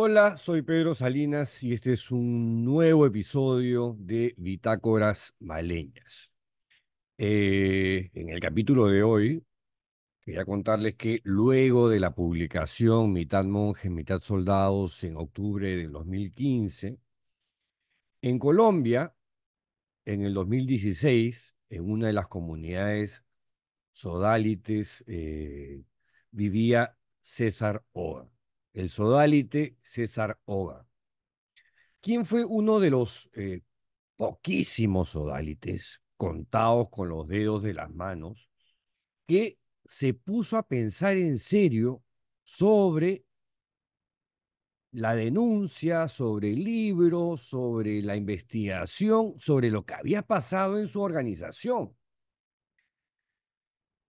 Hola, soy Pedro Salinas y este es un nuevo episodio de Bitácoras Maleñas. Eh, en el capítulo de hoy quería contarles que luego de la publicación Mitad Monjes, Mitad Soldados en octubre del 2015, en Colombia, en el 2016, en una de las comunidades sodalites, eh, vivía César Oa el sodalite César Oga, quien fue uno de los eh, poquísimos sodalites contados con los dedos de las manos, que se puso a pensar en serio sobre la denuncia, sobre el libro, sobre la investigación, sobre lo que había pasado en su organización.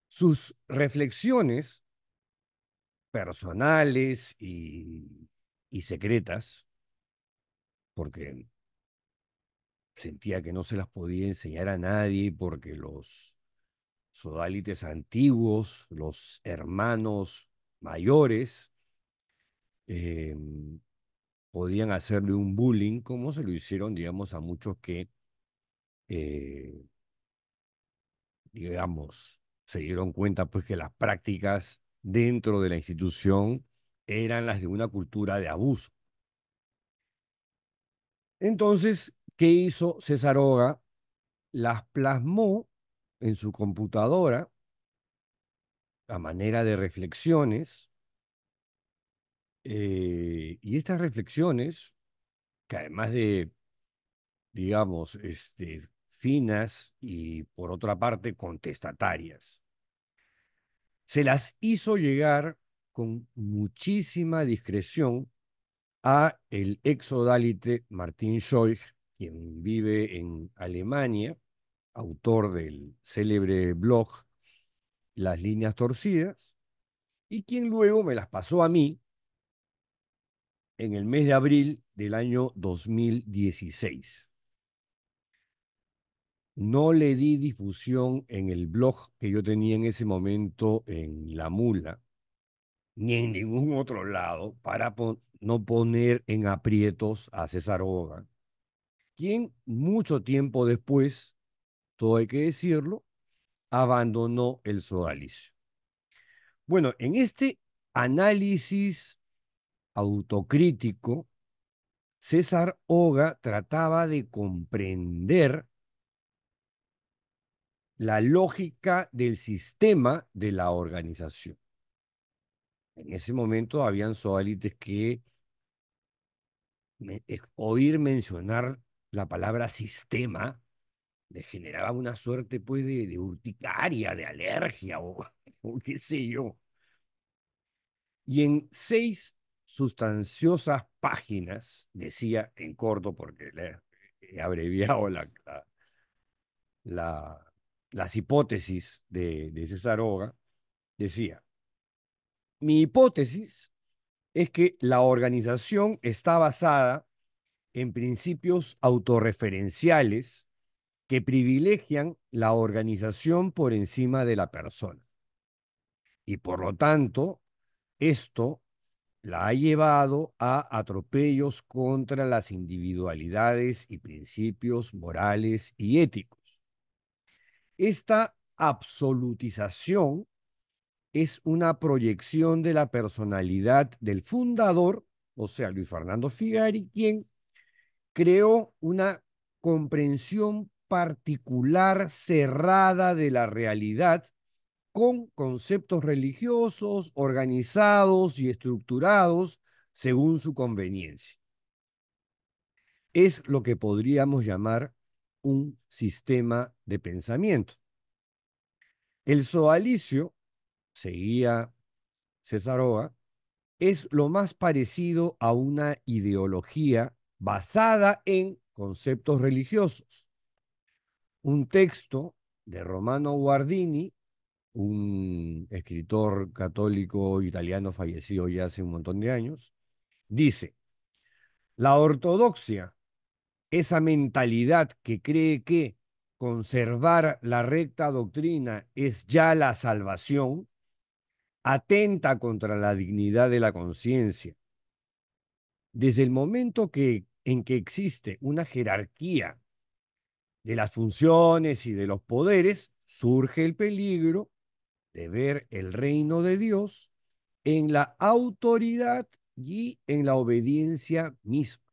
Sus reflexiones personales y, secretas, porque sentía que no se las podía enseñar a nadie, porque los sodalites antiguos, los hermanos mayores, em, podían hacerle un bullying, como se lo hicieron, digamos, a muchos que, eh, digamos, se dieron cuenta pues que las prácticas dentro de la institución eran las de una cultura de abuso. Entonces, ¿qué hizo César Oga? Las plasmó en su computadora a manera de reflexiones. Eh, y estas reflexiones, que además de, digamos, este, finas y por otra parte contestatarias, se las hizo llegar con muchísima discreción a el exodálite Martin Scheuch, quien vive en Alemania, autor del célebre blog Las líneas torcidas, y quien luego me las pasó a mí en el mes de abril del año 2016. No le di difusión en el blog que yo tenía en ese momento en La Mula, ni en ningún otro lado, para no poner en aprietos a César Hogan, quien mucho tiempo después, todo hay que decirlo, abandonó el sodalicio. Bueno, en este análisis autocrítico, César Oga trataba de comprender la lógica del sistema de la organización. En ese momento habían soalites que eh, oír mencionar la palabra sistema le generaba una suerte pues de, urticaria, de alergia o, qué sé yo. Y en seis sustanciosas páginas, decía en corto porque le he abreviado la las hipótesis de, César Oga, decía, mi hipótesis es que la organización está basada en principios autorreferenciales que privilegian la organización por encima de la persona. Y por lo tanto, esto la ha llevado a atropellos contra las individualidades y principios morales y éticos esta absolutización es una proyección de la personalidad del fundador, o sea, Luis Fernando Figari, quien creó una comprensión particular cerrada de la realidad con conceptos religiosos, organizados y estructurados según su conveniencia. Es lo que podríamos llamar un sistema de pensamiento. El soalicio seguía Cesaroa, es lo más parecido a una ideología basada en conceptos religiosos. Un texto de Romano Guardini, un escritor católico italiano fallecido ya hace un montón de años, dice, la ortodoxia esa mentalidad que cree que conservar la recta doctrina es ya la salvación, atenta contra la dignidad de la conciencia. Desde el momento que, en que existe una jerarquía de las funciones y de los poderes, surge el peligro de ver el reino de Dios en la autoridad y en la obediencia misma.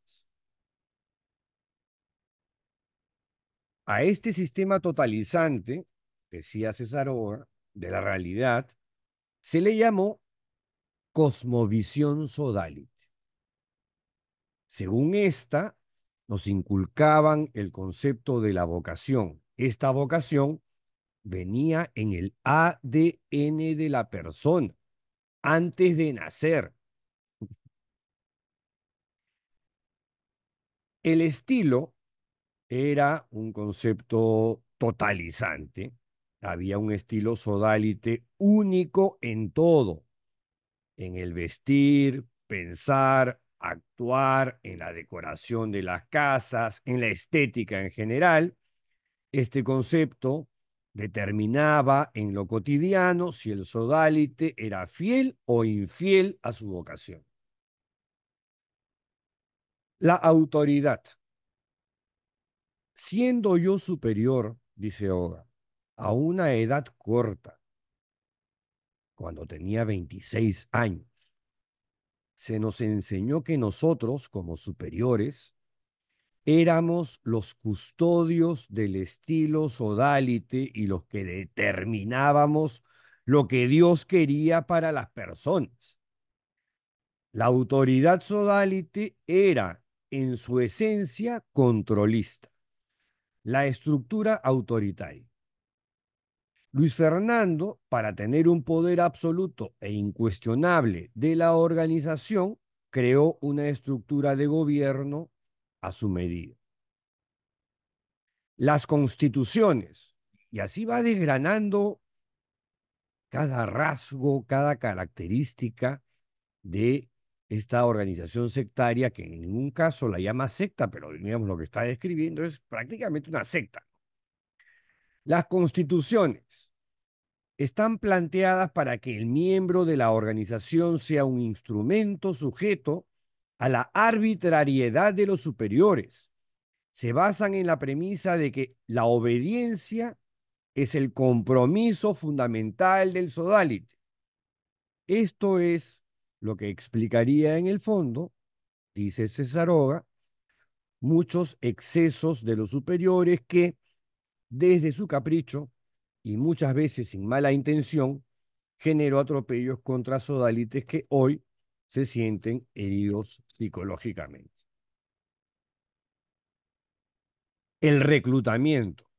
A este sistema totalizante, decía César Ohr, de la realidad, se le llamó cosmovisión sodalit. Según esta, nos inculcaban el concepto de la vocación. Esta vocación venía en el ADN de la persona antes de nacer. El estilo era un concepto totalizante. Había un estilo sodalite único en todo, en el vestir, pensar, actuar, en la decoración de las casas, en la estética en general. Este concepto determinaba en lo cotidiano si el sodalite era fiel o infiel a su vocación. La autoridad siendo yo superior, dice Oda, a una edad corta, cuando tenía 26 años, se nos enseñó que nosotros, como superiores, éramos los custodios del estilo sodalite y los que determinábamos lo que Dios quería para las personas. La autoridad sodalite era, en su esencia, controlista la estructura autoritaria. Luis Fernando, para tener un poder absoluto e incuestionable de la organización, creó una estructura de gobierno a su medida. Las constituciones, y así va desgranando cada rasgo, cada característica de esta organización sectaria, que en ningún caso la llama secta, pero digamos lo que está describiendo es prácticamente una secta. Las constituciones están planteadas para que el miembro de la organización sea un instrumento sujeto a la arbitrariedad de los superiores. Se basan en la premisa de que la obediencia es el compromiso fundamental del sodalite. Esto es lo que explicaría en el fondo, dice Cesaroga, muchos excesos de los superiores que, desde su capricho y muchas veces sin mala intención, generó atropellos contra sodalites que hoy se sienten heridos psicológicamente. El reclutamiento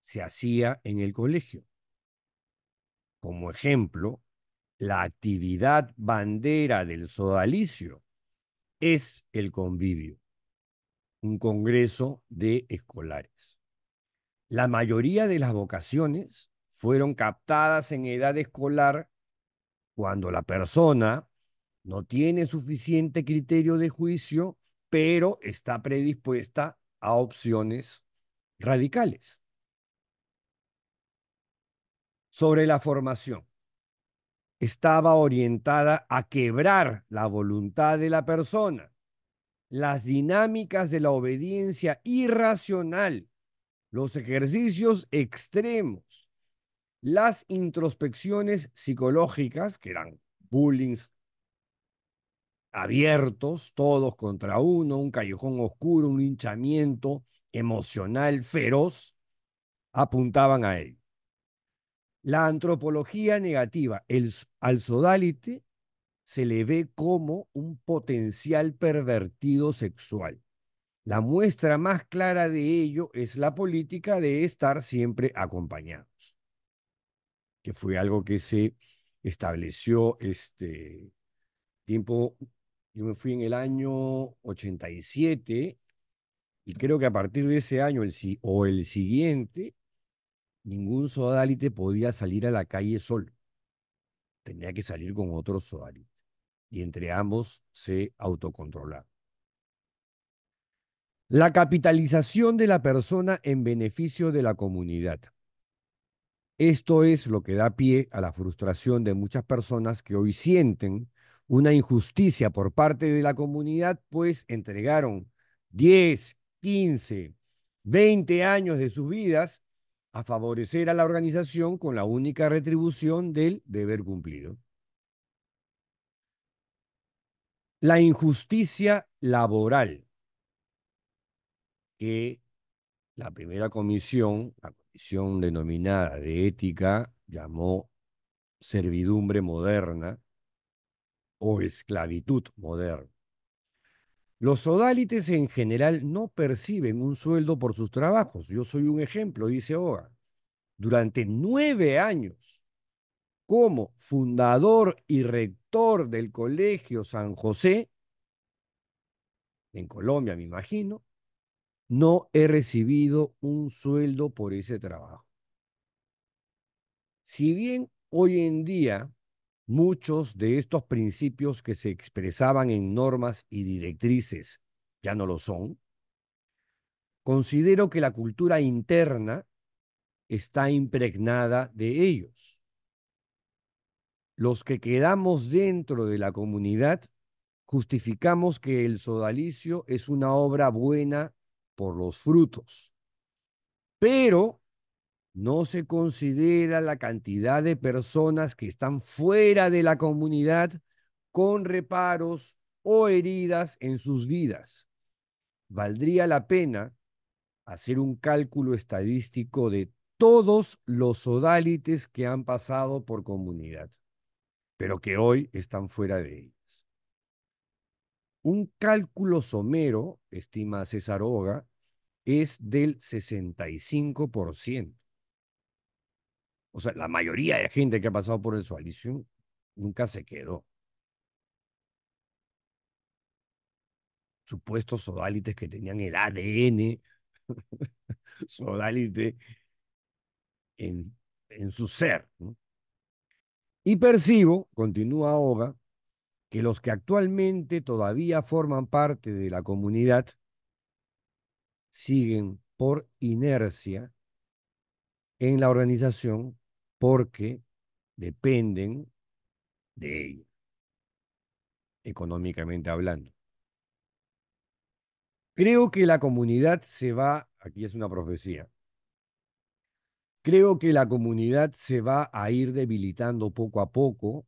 se hacía en el colegio. Como ejemplo, la actividad bandera del sodalicio es el convivio, un congreso de escolares. La mayoría de las vocaciones fueron captadas en edad escolar cuando la persona no tiene suficiente criterio de juicio, pero está predispuesta a opciones radicales. Sobre la formación estaba orientada a quebrar la voluntad de la persona. Las dinámicas de la obediencia irracional, los ejercicios extremos, las introspecciones psicológicas, que eran bullings abiertos, todos contra uno, un callejón oscuro, un hinchamiento emocional feroz, apuntaban a él. La antropología negativa, el, al sodalite se le ve como un potencial pervertido sexual. La muestra más clara de ello es la política de estar siempre acompañados, que fue algo que se estableció este tiempo. Yo me fui en el año 87 y creo que a partir de ese año o el siguiente ningún sodalite podía salir a la calle solo. Tenía que salir con otro sodalite. Y entre ambos se autocontrolaba. La capitalización de la persona en beneficio de la comunidad. Esto es lo que da pie a la frustración de muchas personas que hoy sienten una injusticia por parte de la comunidad, pues entregaron 10, 15, 20 años de sus vidas a favorecer a la organización con la única retribución del deber cumplido. La injusticia laboral, que la primera comisión, la comisión denominada de ética, llamó servidumbre moderna o esclavitud moderna. Los sodalites en general no perciben un sueldo por sus trabajos. Yo soy un ejemplo, dice Oga. Durante nueve años, como fundador y rector del Colegio San José, en Colombia me imagino, no he recibido un sueldo por ese trabajo. Si bien hoy en día muchos de estos principios que se expresaban en normas y directrices ya no lo son, considero que la cultura interna está impregnada de ellos. Los que quedamos dentro de la comunidad justificamos que el sodalicio es una obra buena por los frutos, pero no se considera la cantidad de personas que están fuera de la comunidad con reparos o heridas en sus vidas. Valdría la pena hacer un cálculo estadístico de todos los sodalites que han pasado por comunidad, pero que hoy están fuera de ellas. Un cálculo somero, estima César Oga, es del 65% o sea, la mayoría de gente que ha pasado por el Soalicium nunca se quedó. Supuestos sodalites que tenían el ADN, sodalite en, en su ser. Y percibo, continúa Oga, que los que actualmente todavía forman parte de la comunidad siguen por inercia en la organización porque dependen de ella, económicamente hablando. Creo que la comunidad se va, aquí es una profecía, creo que la comunidad se va a ir debilitando poco a poco,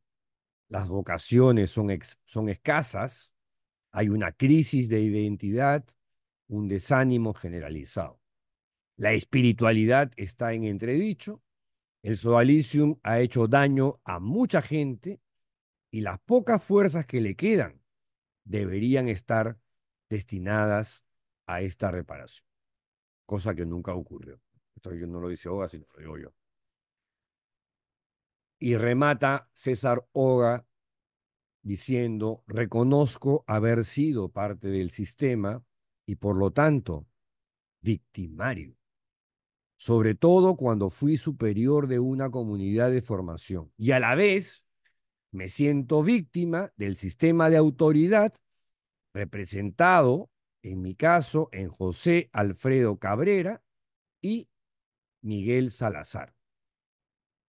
las vocaciones son, son escasas, hay una crisis de identidad, un desánimo generalizado. La espiritualidad está en entredicho el sodalicium ha hecho daño a mucha gente y las pocas fuerzas que le quedan deberían estar destinadas a esta reparación, cosa que nunca ocurrió. Esto no lo dice Oga, sino lo digo yo. Y remata César Oga diciendo, reconozco haber sido parte del sistema y por lo tanto victimario sobre todo cuando fui superior de una comunidad de formación. Y a la vez me siento víctima del sistema de autoridad representado, en mi caso, en José Alfredo Cabrera y Miguel Salazar,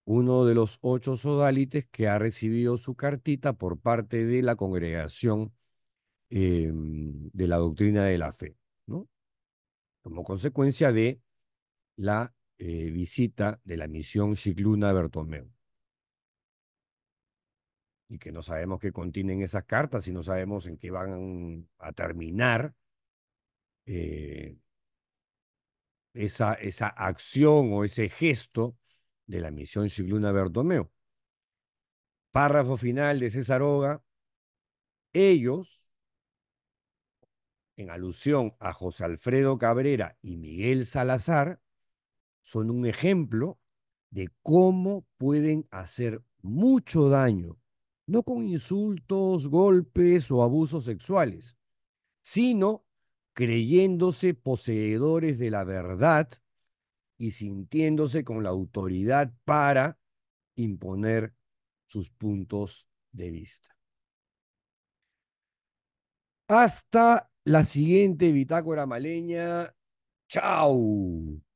uno de los ocho sodalites que ha recibido su cartita por parte de la congregación em, de la doctrina de la fe, ¿no? Como consecuencia de la eh, visita de la misión Chicluna Bertomeu. Y que no sabemos qué contienen esas cartas y no sabemos en qué van a terminar eh, esa, acción o ese gesto de la misión Chicluna Bertomeu. Párrafo final de César Oga. Ellos, en alusión a José Alfredo Cabrera y Miguel Salazar, son un ejemplo de cómo pueden hacer mucho daño, no con insultos, golpes o abusos sexuales, sino creyéndose poseedores de la verdad y sintiéndose con la autoridad para imponer sus puntos de vista. Hasta la siguiente bitácora maleña. Chao.